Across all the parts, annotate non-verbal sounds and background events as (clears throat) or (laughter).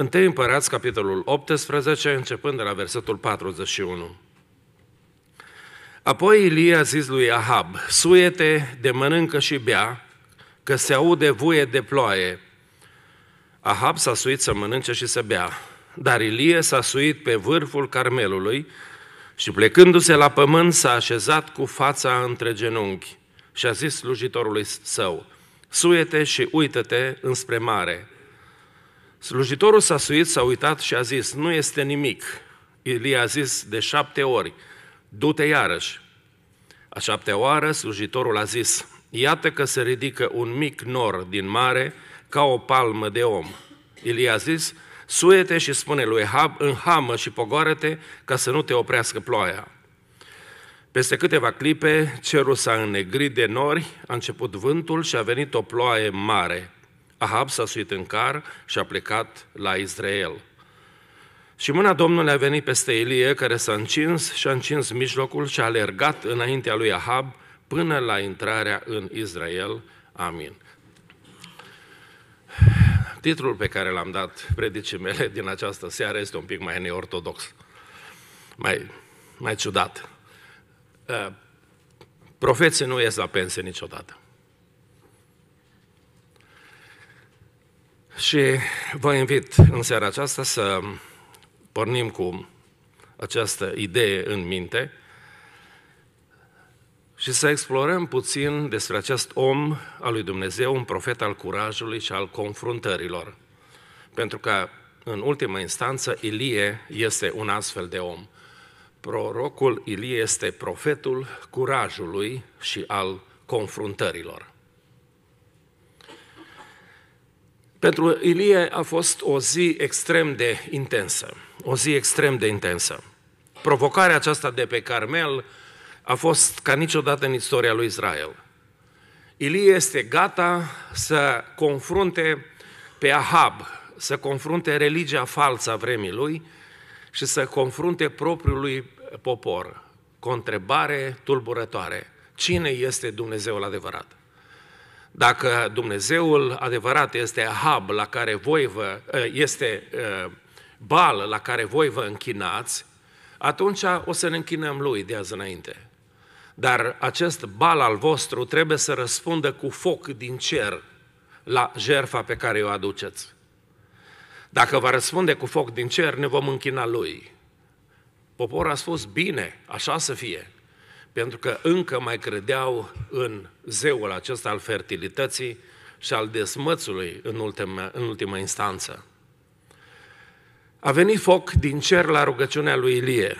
Întâi Împărați, capitolul 18, începând de la versetul 41. Apoi Ilie a zis lui Ahab, suiete de mănâncă și bea, că se aude vuie de ploaie. Ahab s-a suit să mănânce și să bea, dar Ilie s-a suit pe vârful Carmelului și plecându-se la pământ s-a așezat cu fața între genunchi și a zis slujitorului său, suiete și uită-te înspre mare. Slujitorul s-a suit, s-a uitat și a zis, nu este nimic. Ilie a zis de șapte ori, du-te iarăși. A șaptea oară, slujitorul a zis, iată că se ridică un mic nor din mare ca o palmă de om. Ilie a zis, suie și spune lui Hab, înhamă și pogoară-te ca să nu te oprească ploaia. Peste câteva clipe, cerul s-a înnegrit de nori, a început vântul și a venit o ploaie mare – Ahab s-a suit în car și a plecat la Israel. Și mâna Domnului a venit peste Elie, care s-a încins și a încins mijlocul și a alergat înaintea lui Ahab până la intrarea în Israel. Amin. Titlul pe care l-am dat predicii mele din această seară este un pic mai neortodox, mai, mai ciudat. Uh, profeții nu ies la pensie niciodată. Și vă invit în seara aceasta să pornim cu această idee în minte și să explorăm puțin despre acest om al lui Dumnezeu, un profet al curajului și al confruntărilor. Pentru că, în ultimă instanță, Ilie este un astfel de om. Prorocul Ilie este profetul curajului și al confruntărilor. Pentru Ilie a fost o zi extrem de intensă, o zi extrem de intensă. Provocarea aceasta de pe Carmel a fost ca niciodată în istoria lui Israel. Ilie este gata să confrunte pe Ahab, să confrunte religia falsă a vremii lui și să confrunte lui popor. Cu o întrebare tulburătoare. Cine este Dumnezeul adevărat? Dacă Dumnezeul adevărat este Ahab, la care voi vă, ă, este ă, Bal, la care voi vă închinați, atunci o să ne închinăm lui de azi înainte. Dar acest bal al vostru trebuie să răspundă cu foc din cer la jerfa pe care o aduceți. Dacă va răspunde cu foc din cer, ne vom închina lui. Poporul a spus, bine, așa să fie pentru că încă mai credeau în zeul acesta al fertilității și al desmățului în ultima, în ultima instanță. A venit foc din cer la rugăciunea lui Ilie.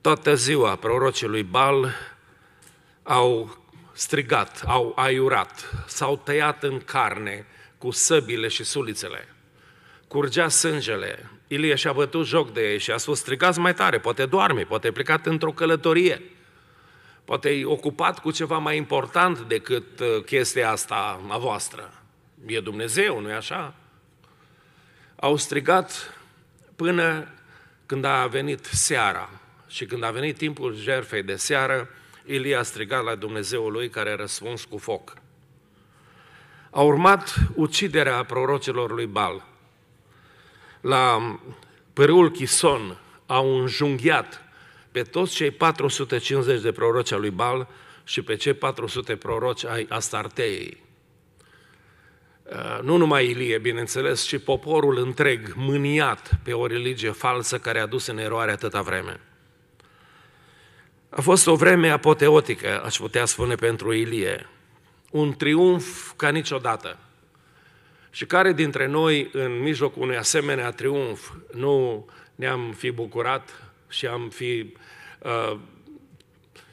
Toată ziua prorocii lui Bal au strigat, au aiurat, s-au tăiat în carne cu săbile și sulițele. Curgea sângele, Ilie și-a bătut joc de ei și a spus, strigați mai tare, poate doarme, poate plecat într-o călătorie, poate e ocupat cu ceva mai important decât uh, chestia asta a voastră. E Dumnezeu, nu-i așa? Au strigat până când a venit seara și când a venit timpul jerfei de seară, Ilie a strigat la Dumnezeul lui care a răspuns cu foc. A urmat uciderea prorocilor lui Bal la pârâul Chison au înjunghiat pe toți cei 450 de proroci al lui Bal și pe cei 400 proroci ai Astarteei. Uh, nu numai Ilie, bineînțeles, ci poporul întreg mâniat pe o religie falsă care a dus în eroare atâta vreme. A fost o vreme apoteotică, aș putea spune, pentru Ilie. Un triumf ca niciodată – și care dintre noi, în mijlocul unui asemenea triumf, nu ne-am fi bucurat și am fi, uh,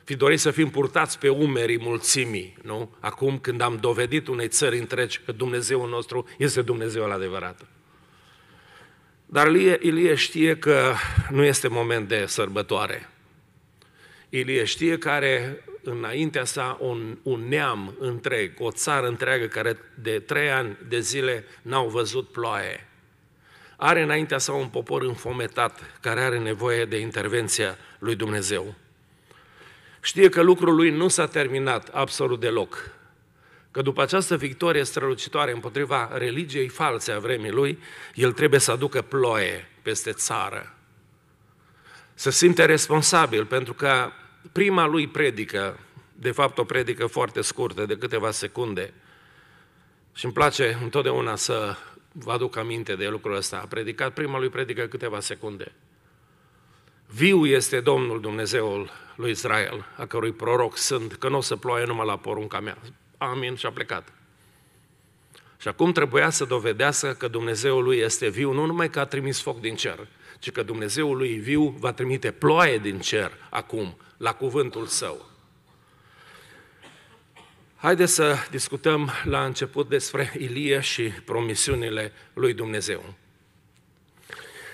fi dorit să fim purtați pe umerii mulțimii, nu? Acum când am dovedit unei țări întregi că Dumnezeul nostru este Dumnezeul adevărat. Dar Ilie, Ilie știe că nu este moment de sărbătoare. Ilie știe că are înaintea sa un, un neam întreg, o țară întreagă care de trei ani de zile n-au văzut ploaie. Are înaintea sa un popor înfometat care are nevoie de intervenția lui Dumnezeu. Știe că lucrul lui nu s-a terminat absolut deloc, că după această victorie strălucitoare împotriva religiei false a vremii lui, el trebuie să aducă ploaie peste țară. Să simte responsabil pentru că prima lui predică, de fapt o predică foarte scurtă, de câteva secunde, și îmi place întotdeauna să vă aduc aminte de lucrul ăsta, a predicat prima lui predică câteva secunde. Viu este Domnul Dumnezeul lui Israel, a cărui proroc sunt, că nu o să ploaie numai la porunca mea. Amin și a plecat. Și acum trebuia să dovedească că Dumnezeul lui este viu, nu numai că a trimis foc din cer, ci că Dumnezeul lui viu va trimite ploaie din cer acum la cuvântul său. Haideți să discutăm la început despre Ilie și promisiunile lui Dumnezeu.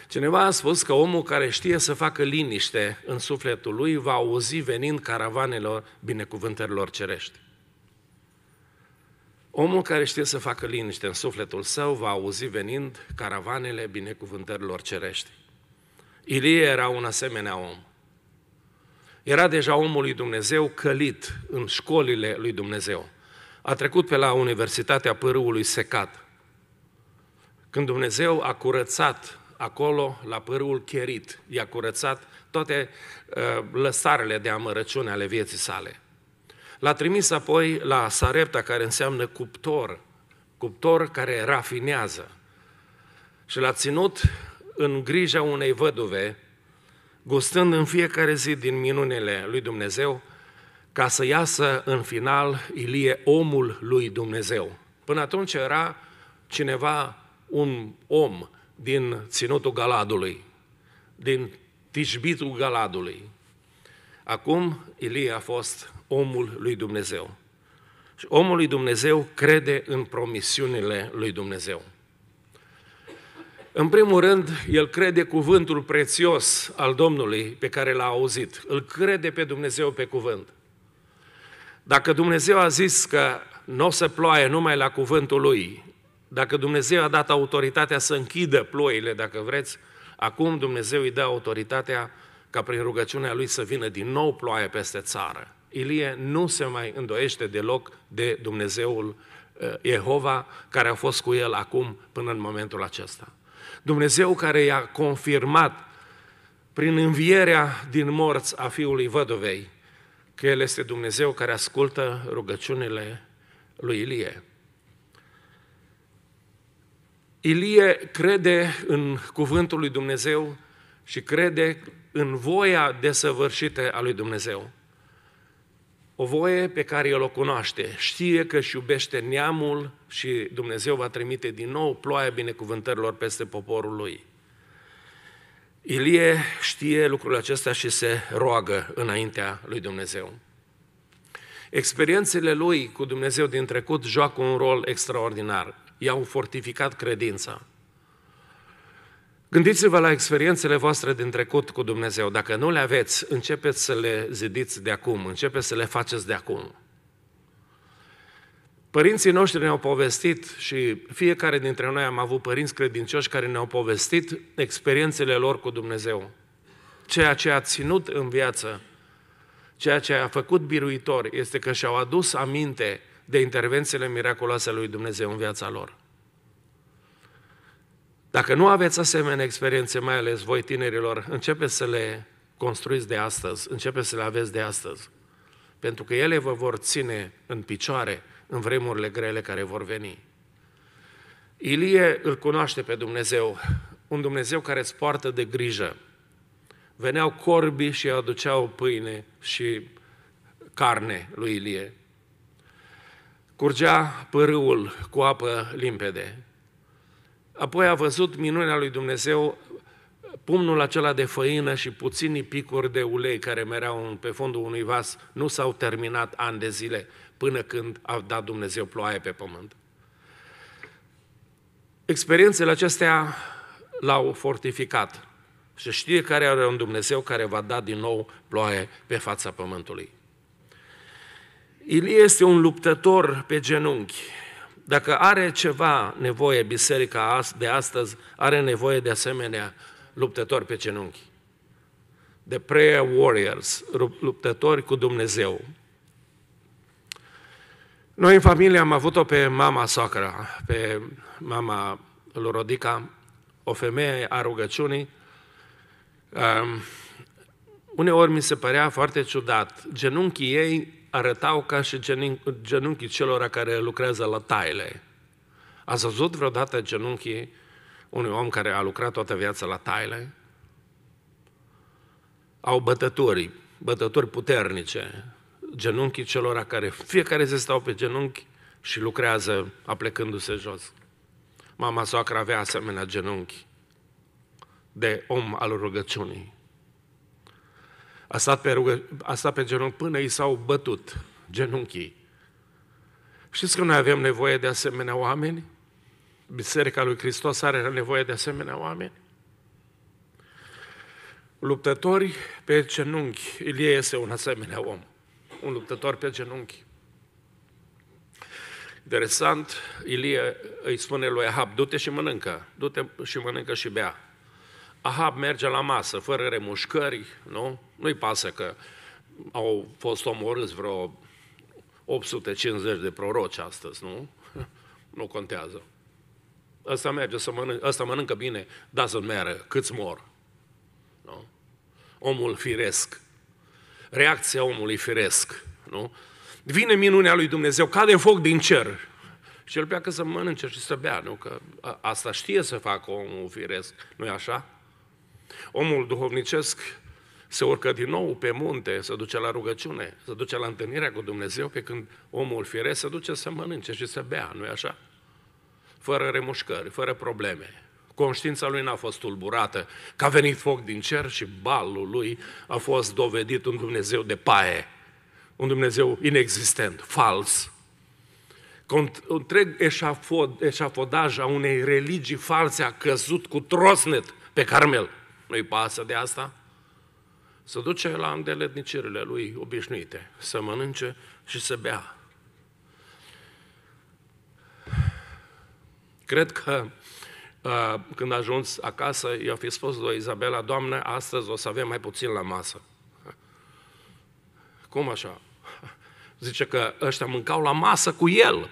Cineva a spus că omul care știe să facă liniște în sufletul lui va auzi venind caravanelor binecuvântărilor cerești. Omul care știe să facă liniște în sufletul său va auzi venind caravanele binecuvântărilor cerești. Ilie era un asemenea om. Era deja omul lui Dumnezeu călit în școlile lui Dumnezeu. A trecut pe la Universitatea Pârâului Secat. Când Dumnezeu a curățat acolo, la Pârâul Cherit, i-a curățat toate uh, lăsarele de amărăciune ale vieții sale. L-a trimis apoi la Sarepta, care înseamnă cuptor, cuptor care rafinează. Și l-a ținut în grija unei văduve gustând în fiecare zi din minunile lui Dumnezeu, ca să iasă în final Ilie omul lui Dumnezeu. Până atunci era cineva, un om din Ținutul Galadului, din Tijbitul Galadului. Acum Ilie a fost omul lui Dumnezeu. Și omul lui Dumnezeu crede în promisiunile lui Dumnezeu. În primul rând, el crede cuvântul prețios al Domnului pe care l-a auzit. Îl crede pe Dumnezeu pe cuvânt. Dacă Dumnezeu a zis că nu o să ploaie numai la cuvântul lui, dacă Dumnezeu a dat autoritatea să închidă ploile, dacă vreți, acum Dumnezeu îi dă autoritatea ca prin rugăciunea lui să vină din nou ploaie peste țară. Ilie nu se mai îndoiește deloc de Dumnezeul eh, Jehova care a fost cu el acum până în momentul acesta. Dumnezeu care i-a confirmat prin învierea din morți a fiului văduvei că El este Dumnezeu care ascultă rugăciunile lui Ilie. Ilie crede în cuvântul lui Dumnezeu și crede în voia desăvârșită a lui Dumnezeu o voie pe care el o cunoaște. Știe că își iubește neamul și Dumnezeu va trimite din nou ploaia binecuvântărilor peste poporul lui. Ilie știe lucrul acesta și se roagă înaintea lui Dumnezeu. Experiențele lui cu Dumnezeu din trecut joacă un rol extraordinar. I-au fortificat credința. Gândiți-vă la experiențele voastre din trecut cu Dumnezeu. Dacă nu le aveți, începeți să le zidiți de acum, începeți să le faceți de acum. Părinții noștri ne-au povestit și fiecare dintre noi am avut părinți credincioși care ne-au povestit experiențele lor cu Dumnezeu. Ceea ce a ținut în viață, ceea ce a făcut biruitor este că și-au adus aminte de intervențiile miraculoase lui Dumnezeu în viața lor. Dacă nu aveți asemenea experiențe, mai ales voi tinerilor, începeți să le construiți de astăzi, începeți să le aveți de astăzi. Pentru că ele vă vor ține în picioare în vremurile grele care vor veni. Ilie îl cunoaște pe Dumnezeu, un Dumnezeu care îți poartă de grijă. Veneau corbi și aduceau pâine și carne lui Ilie. Curgea pârâul cu apă limpede. Apoi a văzut minunea lui Dumnezeu pumnul acela de făină și puțini picuri de ulei care mereau pe fondul unui vas nu s-au terminat ani de zile până când a dat Dumnezeu ploaie pe pământ. Experiențele acestea l-au fortificat și știe care are un Dumnezeu care va da din nou ploaie pe fața pământului. Ilie este un luptător pe genunchi dacă are ceva nevoie biserica de astăzi, are nevoie de asemenea luptători pe genunchi. De prayer warriors, luptători cu Dumnezeu. Noi în familie am avut-o pe mama soacră, pe mama lui Rodica, o femeie a rugăciunii. Um, uneori mi se părea foarte ciudat. Genunchii ei arătau ca și genunchii celor care lucrează la taile. Ați văzut vreodată genunchii unui om care a lucrat toată viața la taile? Au bătături, bătături puternice, genunchii celor care fiecare se stau pe genunchi și lucrează aplecându-se jos. Mama soacră avea asemenea genunchi de om al rugăciunii. A stat pe, rugă, a stat pe genunchi până i s-au bătut genunchii. Știți că noi avem nevoie de asemenea oameni? Biserica lui Hristos are nevoie de asemenea oameni? Luptători pe genunchi. Ilie este un asemenea om. Un luptător pe genunchi. Interesant, Ilie îi spune lui Ahab, du-te și mănâncă, du-te și mănâncă și bea. Ahab merge la masă fără remușcări, nu? Nu-i pasă că au fost omorâți vreo 850 de proroci astăzi, nu? (laughs) Nu contează. Ăsta merge să mănâncă, ăsta mănâncă bine, să meară, câți mor. Nu? Omul firesc. Reacția omului firesc, nu? Vine minunea lui Dumnezeu, cade foc din cer. Și el pleacă să mănânce și să bea, nu? Că asta știe să facă omul firesc, nu-i așa? Omul duhovnicesc se urcă din nou pe munte, se duce la rugăciune, se duce la întâlnirea cu Dumnezeu, pe când omul firesc se duce să mănânce și să bea, nu-i așa? Fără remușcări, fără probleme. Conștiința lui n-a fost tulburată, că a venit foc din cer și balul lui a fost dovedit un Dumnezeu de paie, un Dumnezeu inexistent, fals. Întreg eșafod, eșafodaj a unei religii false a căzut cu trosnet pe Carmel – nu-i pasă de asta? să duce la îndeletnicirile lui obișnuite, să mănânce și să bea. Cred că uh, când când ajuns acasă, i-a fi spus lui Izabela, Doamne, astăzi o să avem mai puțin la masă. Cum așa? Zice că ăștia mâncau la masă cu el.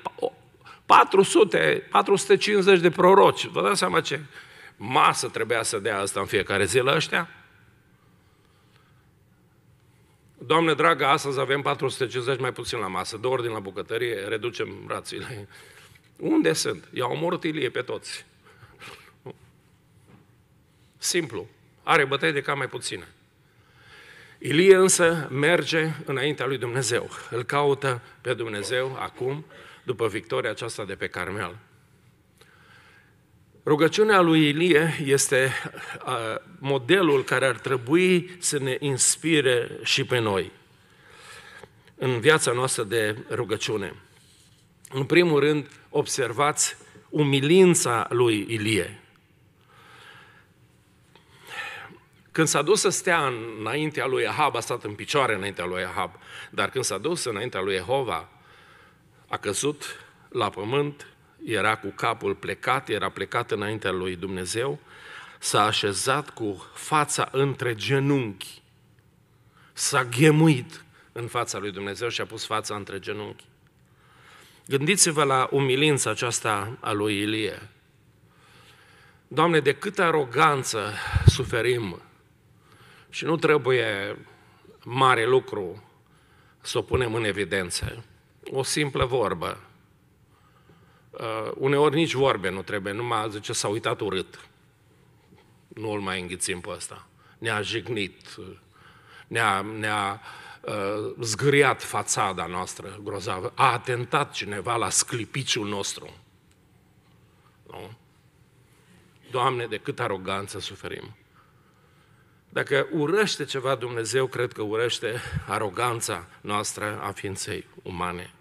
400, 450 de proroci. Vă dați seama ce, masă trebuia să dea asta în fiecare zi la ăștia? Doamne dragă, astăzi avem 450 mai puțin la masă, două ori din la bucătărie, reducem rațiile. Unde sunt? I-au omorât Ilie pe toți. Simplu. Are bătăi de cam mai puține. Ilie însă merge înaintea lui Dumnezeu. Îl caută pe Dumnezeu acum, după victoria aceasta de pe Carmel. Rugăciunea lui Ilie este modelul care ar trebui să ne inspire și pe noi în viața noastră de rugăciune. În primul rând, observați umilința lui Ilie. Când s-a dus să stea înaintea lui Ahab, a stat în picioare înaintea lui Ahab, dar când s-a dus înaintea lui Jehova, a căzut la pământ era cu capul plecat, era plecat înaintea lui Dumnezeu, s-a așezat cu fața între genunchi, s-a ghemuit în fața lui Dumnezeu și a pus fața între genunchi. Gândiți-vă la umilința aceasta a lui Ilie. Doamne, de câtă aroganță suferim și nu trebuie mare lucru să o punem în evidență. O simplă vorbă, Uh, uneori nici vorbe nu trebuie, numai zice, s-a uitat urât. Nu îl mai înghițim pe ăsta. Ne-a jignit, ne-a, ne-a uh, zgâriat fațada noastră grozavă. A atentat cineva la sclipiciul nostru. Nu? Doamne, de cât aroganță suferim. Dacă urăște ceva Dumnezeu, cred că urăște aroganța noastră a ființei umane.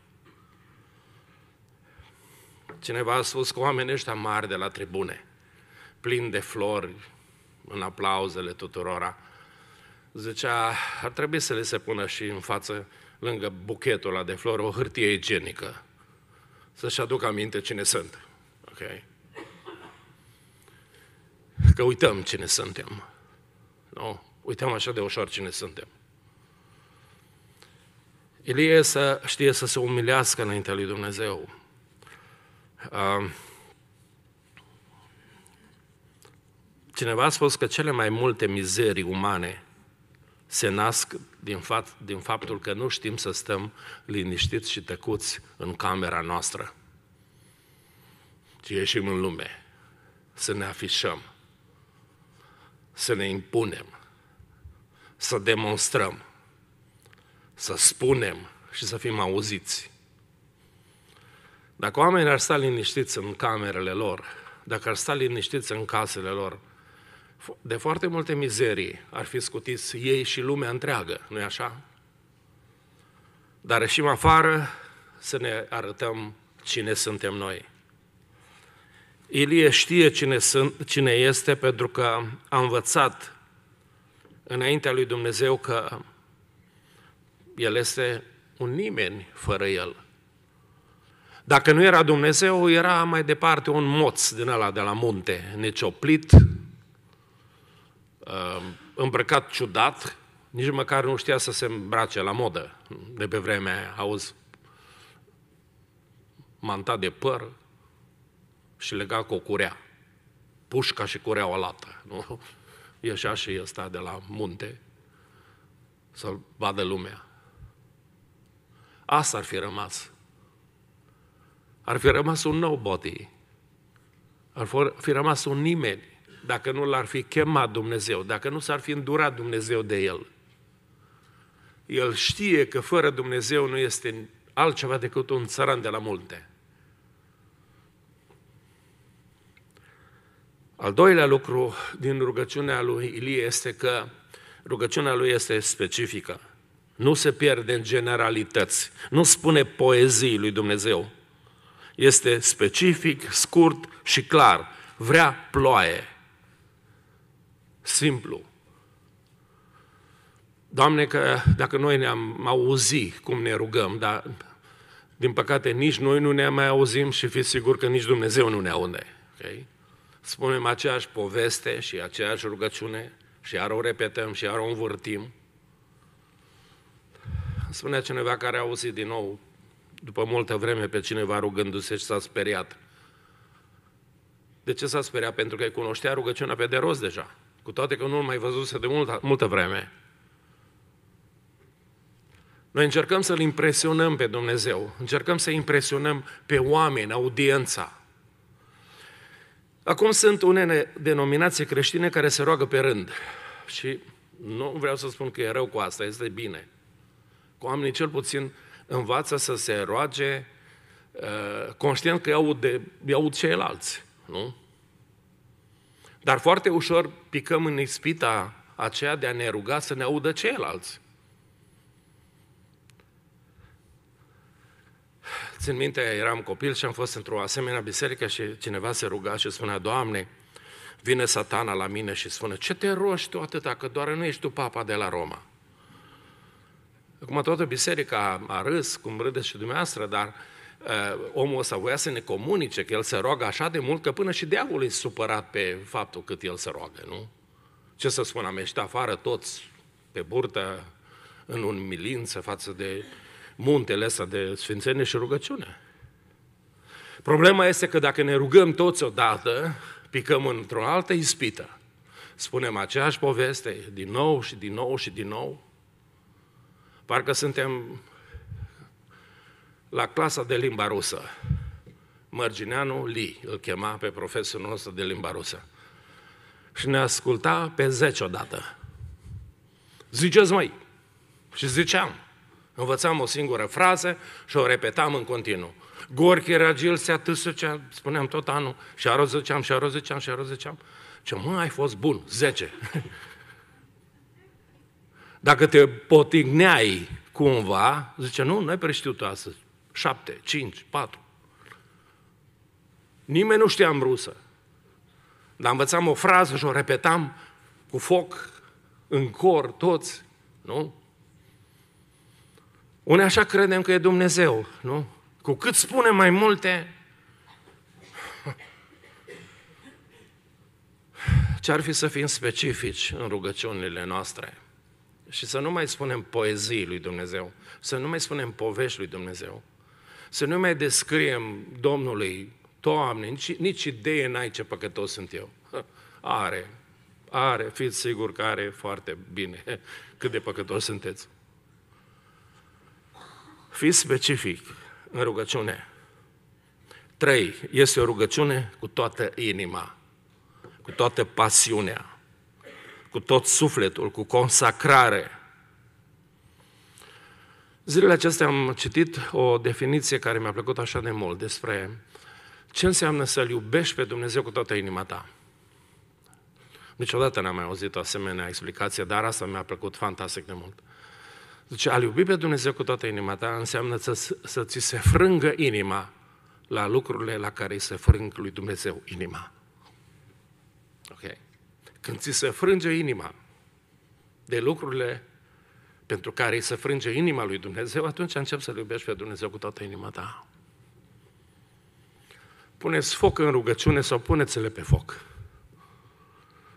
Cineva a spus că oamenii ăștia mari de la tribune, plini de flori, în aplauzele tuturora, zicea, ar trebui să le se pună și în față, lângă buchetul ăla de flori, o hârtie igienică, să-și aducă aminte cine sunt. Ok? Că uităm cine suntem. Nu? Uităm așa de ușor cine suntem. Ilie să știe să se umilească înaintea lui Dumnezeu cineva a spus că cele mai multe mizerii umane se nasc din, fapt, din faptul că nu știm să stăm liniștiți și tăcuți în camera noastră, ci ieșim în lume, să ne afișăm, să ne impunem, să demonstrăm, să spunem și să fim auziți. Dacă oamenii ar sta liniștiți în camerele lor, dacă ar sta liniștiți în casele lor, de foarte multe mizerii ar fi scutiți ei și lumea întreagă, nu-i așa? Dar și afară să ne arătăm cine suntem noi. Ilie știe cine, sunt, cine este pentru că a învățat înaintea lui Dumnezeu că el este un nimeni fără el. Dacă nu era Dumnezeu, era mai departe un moț din ăla de la munte, necioplit, uh, îmbrăcat ciudat, nici măcar nu știa să se îmbrace la modă de pe vremea aia. Auzi, manta de păr și lega cu o curea. Pușca și o lată. Nu? (laughs) Ieșea și ăsta de la munte să-l vadă lumea. Asta ar fi rămas ar fi rămas un nobody. Ar fi rămas un nimeni dacă nu l-ar fi chemat Dumnezeu, dacă nu s-ar fi îndurat Dumnezeu de el. El știe că fără Dumnezeu nu este altceva decât un țăran de la multe. Al doilea lucru din rugăciunea lui Ilie este că rugăciunea lui este specifică. Nu se pierde în generalități. Nu spune poezii lui Dumnezeu este specific, scurt și clar. Vrea ploaie. Simplu. Doamne, că dacă noi ne-am auzit cum ne rugăm, dar din păcate nici noi nu ne mai auzim și fiți sigur că nici Dumnezeu nu ne aude. Okay? Spunem aceeași poveste și aceeași rugăciune și iar o repetăm și iar o învârtim. Spunea cineva care a auzit din nou după multă vreme pe cineva rugându-se și s-a speriat. De ce s-a speriat? Pentru că îi cunoștea rugăciunea pe de rost deja, cu toate că nu-l mai văzuse de multă, multă vreme. Noi încercăm să-L impresionăm pe Dumnezeu, încercăm să impresionăm pe oameni, audiența. Acum sunt unele denominații creștine care se roagă pe rând și nu vreau să spun că e rău cu asta, este bine. Cu oamenii cel puțin învață să se roage uh, conștient că iau aud, de, iau aud ceilalți, nu? Dar foarte ușor picăm în ispita aceea de a ne ruga să ne audă ceilalți. Țin minte, eram copil și am fost într-o asemenea biserică și cineva se ruga și spunea, Doamne, vine satana la mine și spune, ce te rogi tu atâta, că doar nu ești tu papa de la Roma. Acum toată biserica a râs, cum râdeți și dumneavoastră, dar uh, omul ăsta voia să ne comunice că el se roagă așa de mult că până și diavolul e supărat pe faptul cât el se roagă, nu? Ce să spun, am ieșit afară toți pe burtă, în un milință față de muntele ăsta de sfințenie și rugăciune. Problema este că dacă ne rugăm toți odată, picăm într-o altă ispită. Spunem aceeași poveste din nou și din nou și din nou Parcă suntem la clasa de limba rusă. Mărgineanu Li îl chema pe profesorul nostru de limba rusă. Și ne asculta pe zece odată. Ziceți mai. Și ziceam. Învățam o singură frază și o repetam în continuu. Gorchi Ragil se atâsăcea, spuneam tot anul, și arăt ziceam, și arăt ziceam, și arăt ziceam. Ce mă, ai fost bun, Zece. Dacă te potigneai cumva, zice, nu, nu ai preștiut astăzi. Șapte, cinci, patru. Nimeni nu în rusă. Dar învățam o frază și o repetam cu foc în cor, toți, nu? Unii așa credem că e Dumnezeu, nu? Cu cât spune mai multe, ce ar fi să fim specifici în rugăciunile noastre? Și să nu mai spunem poezii lui Dumnezeu, să nu mai spunem povești lui Dumnezeu, să nu mai descriem Domnului, Doamne, nici, nici idee n-ai ce păcătos sunt eu. Are, are, fiți sigur că are foarte bine (laughs) cât de păcătos sunteți. Fiți specific în rugăciune. Trei, Este o rugăciune cu toată inima, cu toată pasiunea cu tot sufletul, cu consacrare. Zilele acestea am citit o definiție care mi-a plăcut așa de mult despre ce înseamnă să-L iubești pe Dumnezeu cu toată inima ta. Niciodată n-am mai auzit o asemenea explicație, dar asta mi-a plăcut fantastic de mult. Zice, a iubi pe Dumnezeu cu toată inima ta înseamnă să, să ți se frângă inima la lucrurile la care îi se frâng lui Dumnezeu inima. Okay? Când ți se frânge inima de lucrurile pentru care îi se frânge inima lui Dumnezeu, atunci începi să-L iubești pe Dumnezeu cu toată inima ta. Puneți foc în rugăciune sau puneți-le pe foc.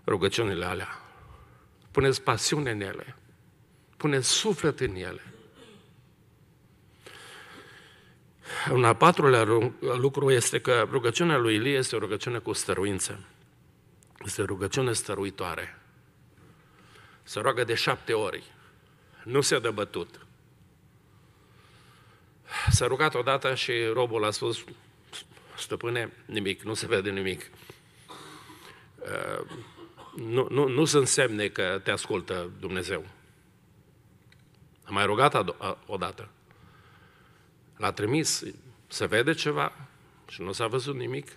Rugăciunile alea. Puneți pasiune în ele. Puneți suflet în ele. Un al patrulea lucru este că rugăciunea lui Ilie este o rugăciune cu stăruință. Este rugăciune stăruitoare. Se roagă de șapte ori. Nu se dă bătut. S-a rugat odată și robul a spus, stăpâne, nimic, nu se vede nimic. Uh, nu, nu, nu sunt semne că te ascultă Dumnezeu. Am mai rugat odată. L-a trimis, se vede ceva și nu s-a văzut nimic.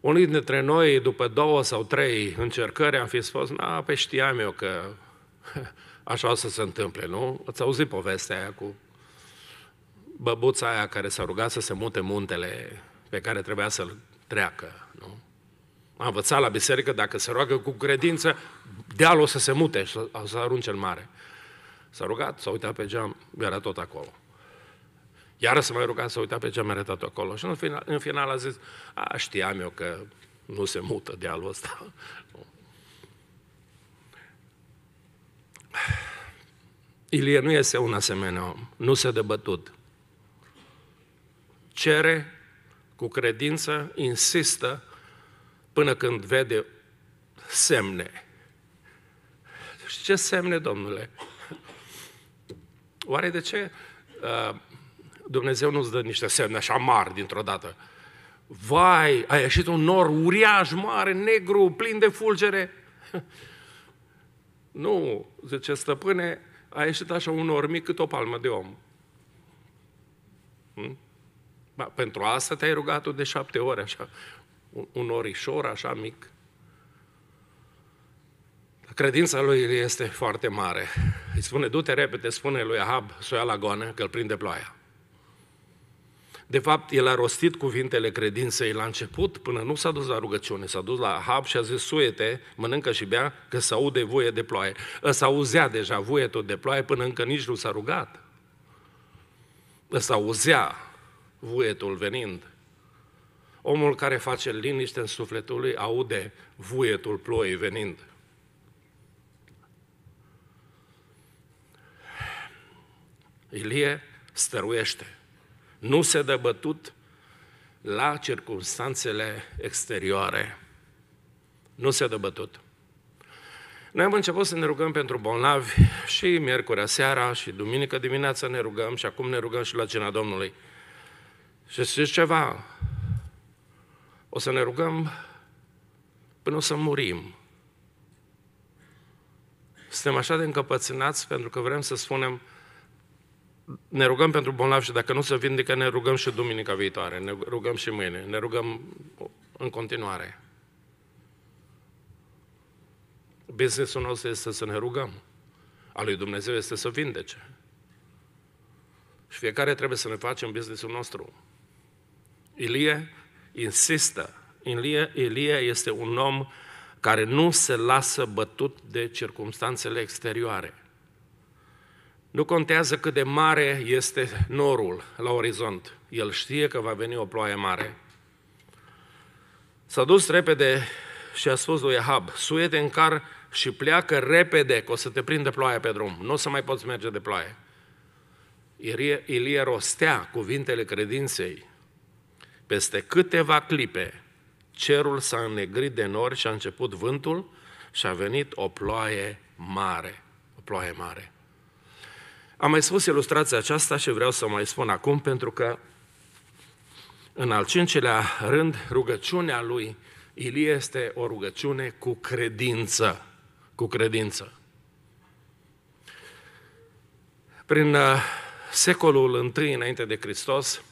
Unii dintre noi, după două sau trei încercări, am fi spus, na, pe păi știam eu că (laughs) așa o să se întâmple, nu? Ați auzit povestea aia cu băbuța aia care s-a rugat să se mute muntele pe care trebuia să-l treacă, nu? Am învățat la biserică, dacă se roagă cu credință, dealul o să se mute și o să arunce în mare. S-a rugat, s-a uitat pe geam, era tot acolo. Iară să mai rugam să uita pe ce am arătat acolo. Și în final, în final a zis, a, știam eu că nu se mută dealul ăsta. Ilie nu este un asemenea om, nu se dă bătut. Cere cu credință, insistă până când vede semne. Și ce semne, domnule? Oare de ce uh, Dumnezeu nu-ți dă niște semne așa mari dintr-o dată. Vai, a ieșit un nor uriaș, mare, negru, plin de fulgere. (laughs) Nu, zice, stăpâne, a ieșit așa un nor mic cât o palmă de om. Hm? Ba, pentru asta te-ai rugat de șapte ore, așa, un, un orișor așa mic. Credința lui este foarte mare. Îi spune, du-te repede, spune lui Ahab să o ia la goană, că îl prinde ploaia. De fapt, el a rostit cuvintele credinței la început, până nu s-a dus la rugăciune, s-a dus la Ahab și a zis, suete, mănâncă și bea, că se aude voie de ploaie. Să auzea deja voie tot de ploaie, până încă nici nu s-a rugat. Să auzea vuietul venind. Omul care face liniște în sufletul lui aude vuietul ploii venind. Ilie stăruiește. Nu se dă bătut la circunstanțele exterioare. Nu se dă bătut. Noi am început să ne rugăm pentru bolnavi și miercurea seara și duminică dimineața ne rugăm și acum ne rugăm și la cina Domnului. Și știți ceva? O să ne rugăm până o să murim. Suntem așa de încăpățânați pentru că vrem să spunem, ne rugăm pentru bolnavi și dacă nu se vindecă, ne rugăm și duminica viitoare, ne rugăm și mâine, ne rugăm în continuare. Businessul nostru este să ne rugăm. Al lui Dumnezeu este să vindece. Și fiecare trebuie să ne facem businessul nostru. Ilie insistă. Ilie, Ilie este un om care nu se lasă bătut de circumstanțele exterioare nu contează cât de mare este norul la orizont. El știe că va veni o ploaie mare. S-a dus repede și a spus lui Ahab, suie-te în car și pleacă repede, că o să te prindă ploaia pe drum. Nu o să mai poți merge de ploaie. Ilie rostea cuvintele credinței. Peste câteva clipe, cerul s-a înnegrit de nori și a început vântul și a venit o ploaie mare. O ploaie mare. Am mai spus ilustrația aceasta și vreau să o mai spun acum, pentru că în al cincilea rând, rugăciunea lui Ilie este o rugăciune cu credință. Cu credință. Prin uh, secolul I înainte de Hristos,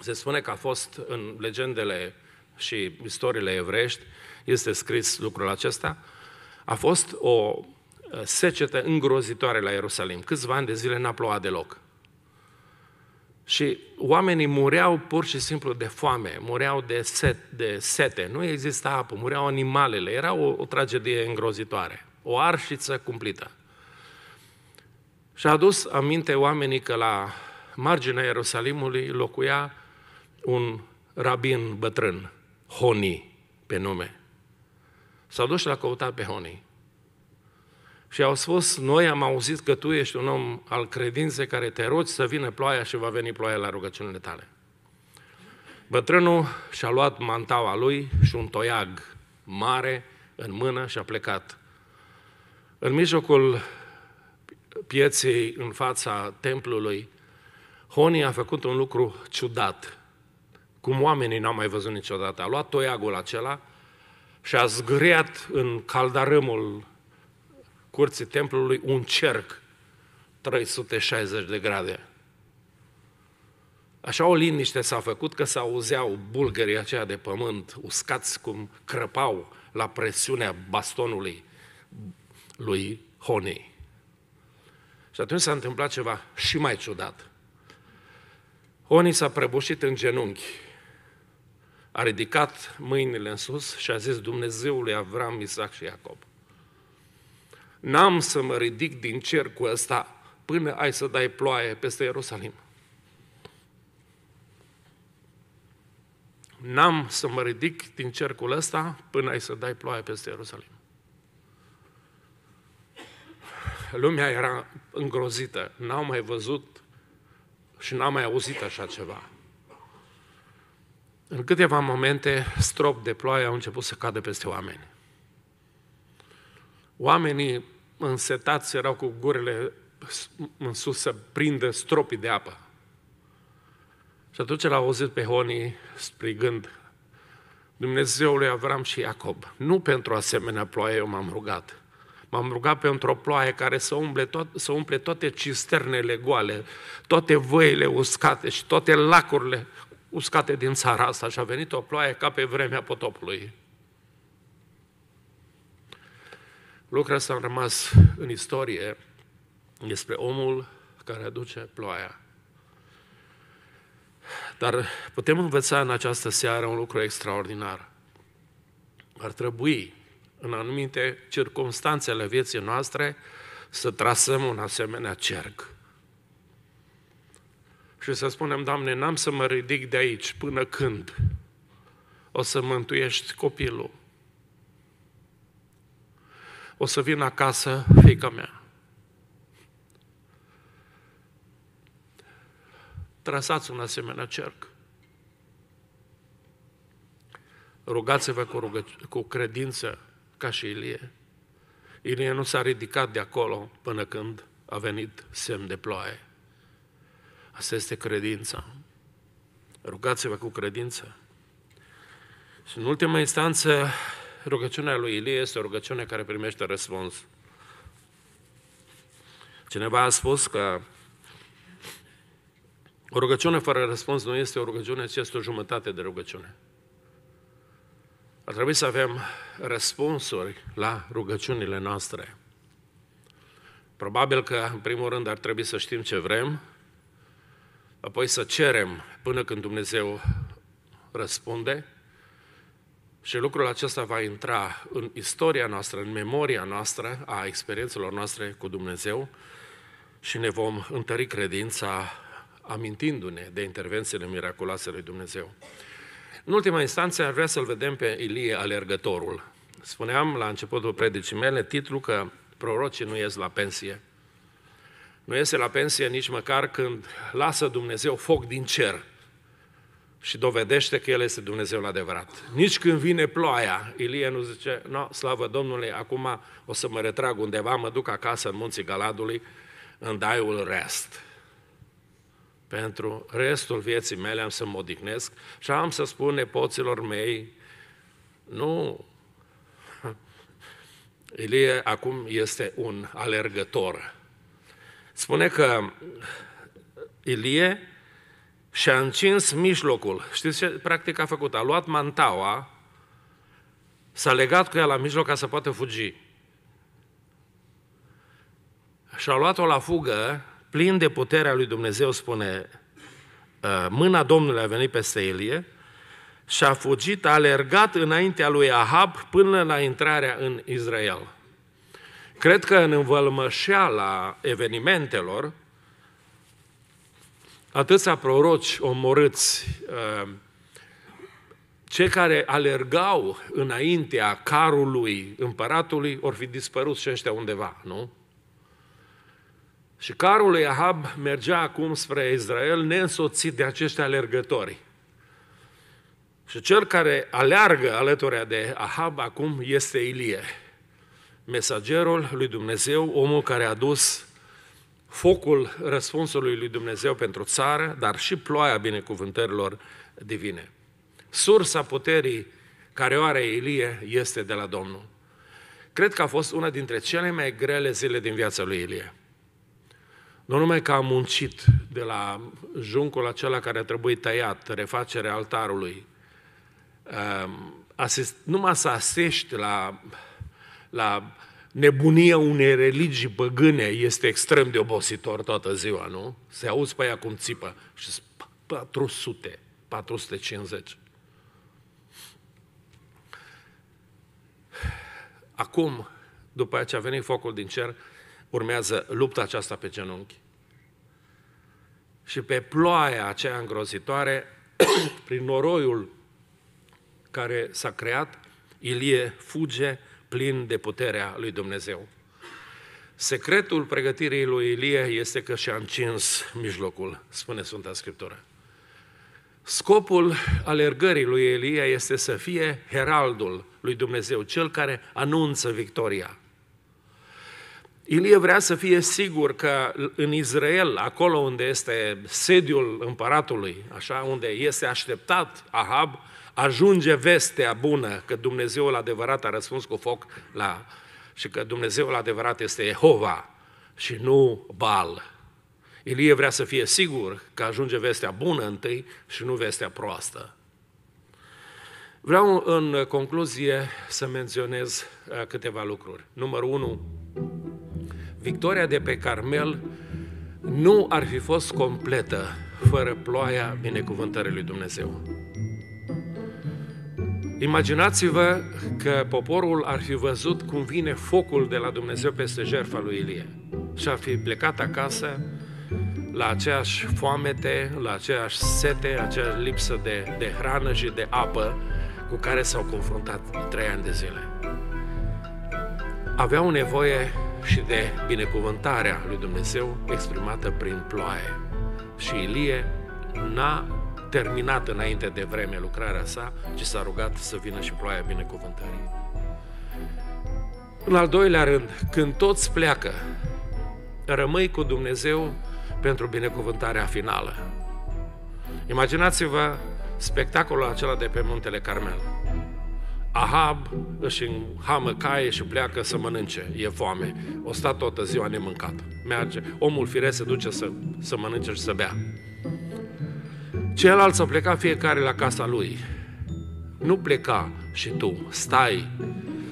se spune că a fost în legendele și istoriile evrești, este scris lucrul acesta, a fost o Uh, secetă îngrozitoare la Ierusalim. Câțiva ani de zile n-a plouat deloc. Și oamenii mureau pur și simplu de foame, mureau de, set, de sete, nu exista apă, mureau animalele, era o, o tragedie îngrozitoare, o arșiță cumplită. Și a adus aminte oamenii că la marginea Ierusalimului locuia un rabin bătrân, Honi, pe nume. S-a dus și l-a căutat pe Honi. Și au spus, noi am auzit că tu ești un om al credinței care te rogi să vină ploaia și va veni ploaia la rugăciunile tale. Bătrânul și-a luat mantaua lui și un toiag mare în mână și a plecat. În mijlocul pieței, în fața templului, Honi a făcut un lucru ciudat, cum oamenii n-au mai văzut niciodată. A luat toiagul acela și a zgâriat în caldarâmul curții templului un cerc 360 de grade. Așa o liniște s-a făcut că s-auzeau bulgării aceia de pământ, uscați cum crăpau la presiunea bastonului lui Honei. Și atunci s-a întâmplat ceva și mai ciudat. Honei s-a prăbușit în genunchi, a ridicat mâinile în sus și a zis Dumnezeului Avram, Isaac și Iacob. N-am să mă ridic din cercul ăsta până ai să dai ploaie peste Ierusalim. N-am să mă ridic din cercul ăsta până ai să dai ploaie peste Ierusalim. Lumea era îngrozită, n-au mai văzut și n-am mai auzit așa ceva. În câteva momente, strop de ploaie au început să cadă peste oameni. Oamenii însetați erau cu gurile în sus să prindă stropii de apă. Și atunci l-au auzit pe Honii strigând, Dumnezeului Avram și Iacob, nu pentru asemenea ploaie eu m-am rugat. M-am rugat pentru o ploaie care să, umple, to- să umple toate cisternele goale, toate văile uscate și toate lacurile uscate din țara asta. Și a venit o ploaie ca pe vremea potopului. Lucrul ăsta a rămas în istorie despre omul care aduce ploaia. Dar putem învăța în această seară un lucru extraordinar. Ar trebui, în anumite circunstanțe ale vieții noastre, să trasăm un asemenea cerc. Și să spunem, Doamne, n-am să mă ridic de aici până când o să mântuiești copilul, o să vină acasă fica mea. Trasați un asemenea cerc. Rugați-vă cu, rugă- cu credință ca și Ilie. Ilie nu s-a ridicat de acolo până când a venit semn de ploaie. Asta este credința. Rugați-vă cu credință. Și în ultima instanță, rugăciunea lui Ilie este o rugăciune care primește răspuns. Cineva a spus că o rugăciune fără răspuns nu este o rugăciune, ci este o jumătate de rugăciune. Ar trebui să avem răspunsuri la rugăciunile noastre. Probabil că, în primul rând, ar trebui să știm ce vrem, apoi să cerem până când Dumnezeu răspunde, și lucrul acesta va intra în istoria noastră, în memoria noastră, a experiențelor noastre cu Dumnezeu și ne vom întări credința amintindu-ne de intervențiile miraculoase lui Dumnezeu. În ultima instanță, ar vrea să-l vedem pe Ilie alergătorul. Spuneam la începutul predicii mele titlul că prorocii nu ies la pensie. Nu iese la pensie nici măcar când lasă Dumnezeu foc din cer și dovedește că El este Dumnezeul adevărat. Nici când vine ploaia, Ilie nu zice, no, slavă Domnului, acum o să mă retrag undeva, mă duc acasă în munții Galadului, în daiul rest. Pentru restul vieții mele am să mă odihnesc și am să spun nepoților mei, nu, (laughs) Ilie acum este un alergător. Spune că Ilie și a încins mijlocul. Știți ce practic a făcut? A luat mantaua, s-a legat cu ea la mijloc ca să poată fugi. Și a luat-o la fugă, plin de puterea lui Dumnezeu, spune, ă, mâna Domnului a venit peste Elie și a fugit, a alergat înaintea lui Ahab până la intrarea în Israel. Cred că în învălmășeala evenimentelor, atâția proroci omorâți, ehm, cei care alergau înaintea carului împăratului or fi dispărut și ăștia undeva, nu? Și carul lui Ahab mergea acum spre Israel neînsoțit de acești alergători. Și cel care aleargă alături de Ahab acum este Ilie, mesagerul lui Dumnezeu, omul care a dus focul răspunsului lui Dumnezeu pentru țară, dar și ploaia binecuvântărilor divine. Sursa puterii care o are Ilie este de la Domnul. Cred că a fost una dintre cele mai grele zile din viața lui Ilie. Nu numai că a muncit de la juncul acela care a trebuit tăiat, refacerea altarului, um, asist, numai să asești la, la nebunia unei religii băgâne este extrem de obositor toată ziua, nu? Se auzi pe ea cum țipă și 400, 450. Acum, după ce a venit focul din cer, urmează lupta aceasta pe genunchi. Și pe ploaia aceea îngrozitoare, (clears throat) prin noroiul care s-a creat, Ilie fuge plin de puterea lui Dumnezeu. Secretul pregătirii lui Ilie este că și-a încins mijlocul, spune Sfânta Scriptură. Scopul alergării lui Elia este să fie heraldul lui Dumnezeu, cel care anunță victoria. Ilie vrea să fie sigur că în Israel, acolo unde este sediul împăratului, așa unde este așteptat Ahab, ajunge vestea bună că Dumnezeul adevărat a răspuns cu foc la, și că Dumnezeul adevărat este Jehova și nu Bal. Ilie vrea să fie sigur că ajunge vestea bună întâi și nu vestea proastă. Vreau în concluzie să menționez uh, câteva lucruri. Numărul 1. Victoria de pe Carmel nu ar fi fost completă fără ploaia binecuvântării lui Dumnezeu. Imaginați-vă că poporul ar fi văzut cum vine focul de la Dumnezeu peste jertfa lui Ilie și ar fi plecat acasă la aceeași foamete, la aceeași sete, aceeași lipsă de, de hrană și de apă cu care s-au confruntat trei ani de zile. Aveau nevoie și de binecuvântarea lui Dumnezeu exprimată prin ploaie. Și Ilie n-a terminat înainte de vreme lucrarea sa, ci s-a rugat să vină și ploaia binecuvântării. În al doilea rând, când toți pleacă, rămâi cu Dumnezeu pentru binecuvântarea finală. Imaginați-vă spectacolul acela de pe muntele Carmel. Ahab își înhamă caie și pleacă să mănânce, e foame. O stat toată ziua nemâncat. Merge. Omul firesc se duce să, să mănânce și să bea. Celălalt să plecat fiecare la casa lui. Nu pleca și tu, stai,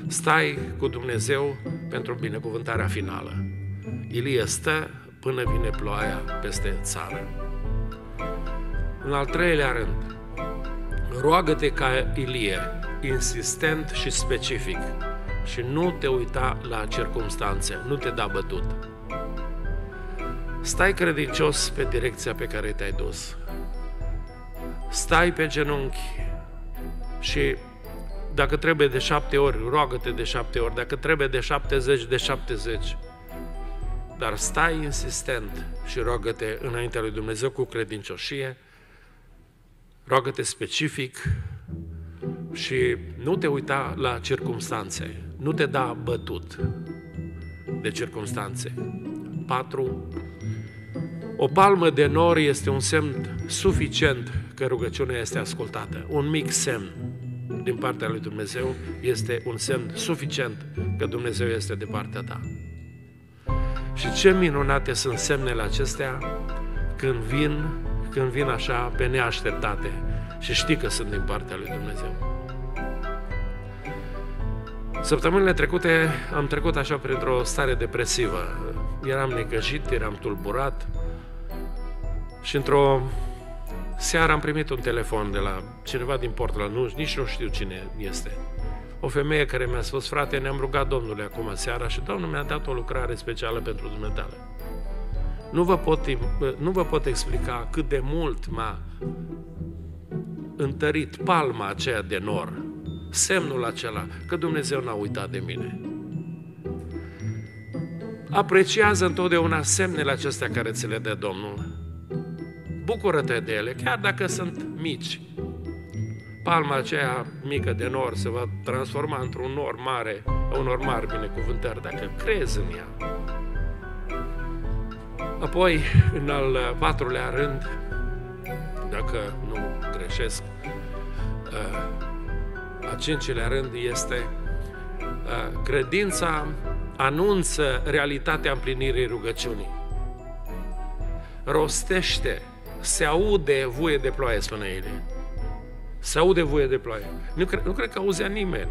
stai cu Dumnezeu pentru binecuvântarea finală. Ilie stă până vine ploaia peste țară. În al treilea rând, roagă-te ca Ilie, insistent și specific, și nu te uita la circumstanțe, nu te da bătut. Stai credincios pe direcția pe care te-ai dus stai pe genunchi și dacă trebuie de șapte ori, roagă-te de șapte ori, dacă trebuie de șaptezeci, de șaptezeci. Dar stai insistent și roagă-te înaintea lui Dumnezeu cu credincioșie, roagă-te specific și nu te uita la circumstanțe, nu te da bătut de circumstanțe. 4. O palmă de nori este un semn suficient că rugăciunea este ascultată. Un mic semn din partea lui Dumnezeu este un semn suficient că Dumnezeu este de partea ta. Și ce minunate sunt semnele acestea când vin, când vin așa pe neașteptate și știi că sunt din partea lui Dumnezeu. Săptămânile trecute am trecut așa printr-o stare depresivă. Eram necăjit, eram tulburat și într-o seara am primit un telefon de la cineva din Portland, nu, nici nu știu cine este. O femeie care mi-a spus, frate, ne-am rugat Domnule acum seara și Domnul mi-a dat o lucrare specială pentru dumneavoastră. Nu vă, pot, nu vă pot explica cât de mult m-a întărit palma aceea de nor, semnul acela că Dumnezeu n-a uitat de mine. Apreciază întotdeauna semnele acestea care ți le dă Domnul bucură-te de ele, chiar dacă sunt mici. Palma aceea mică de nor se va transforma într-un nor mare, un nor mare binecuvântări, dacă crezi în ea. Apoi, în al patrulea rând, dacă nu greșesc, a cincilea rând este credința anunță realitatea împlinirii rugăciunii. Rostește se aude voie de ploaie, spune ele. Se aude voie de ploaie. Nu cred, nu cred că auzea nimeni.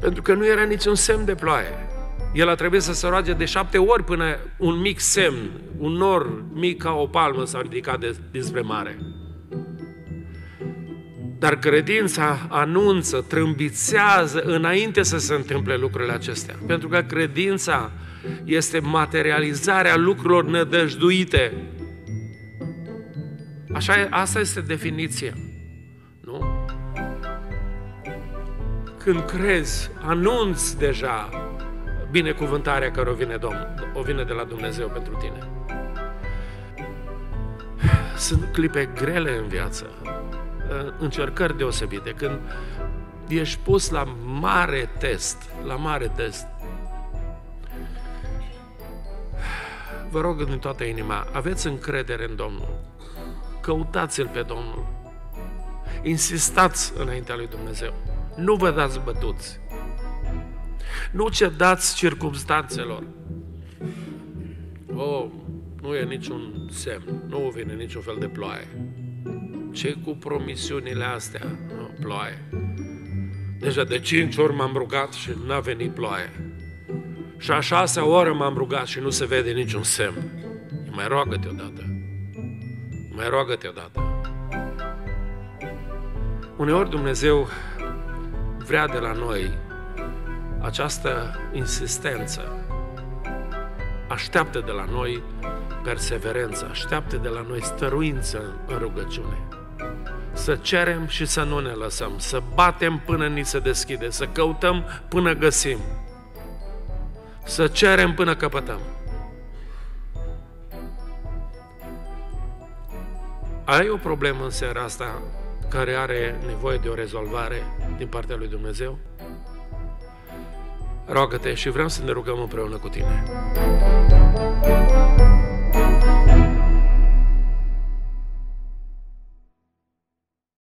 Pentru că nu era niciun semn de ploaie. El a trebuit să se roage de șapte ori până un mic semn, un nor mic ca o palmă s-a ridicat de, dinspre mare. Dar credința anunță, trâmbițează înainte să se întâmple lucrurile acestea. Pentru că credința este materializarea lucrurilor nădăjduite. Așa, e, asta este definiția. Nu? Când crezi, anunți deja binecuvântarea care o vine, Domnul, o vine de la Dumnezeu pentru tine. Sunt clipe grele în viață, încercări deosebite, când ești pus la mare test, la mare test. Vă rog din toată inima, aveți încredere în Domnul căutați-L pe Domnul. Insistați înaintea lui Dumnezeu. Nu vă dați bătuți. Nu cedați circumstanțelor. Oh, nu e niciun semn, nu vine niciun fel de ploaie. ce cu promisiunile astea? Nu, ploaie. Deja de cinci ori m-am rugat și n-a venit ploaie. Și a șasea oră m-am rugat și nu se vede niciun semn. Mai roagă-te odată. Mai roagă-te odată. Uneori Dumnezeu vrea de la noi această insistență. Așteaptă de la noi perseverență, așteaptă de la noi stăruință în rugăciune. Să cerem și să nu ne lăsăm, să batem până ni se deschide, să căutăm până găsim, să cerem până căpătăm. ai o problemă în seara asta care are nevoie de o rezolvare din partea lui Dumnezeu? Roagă-te și vreau să ne rugăm împreună cu tine.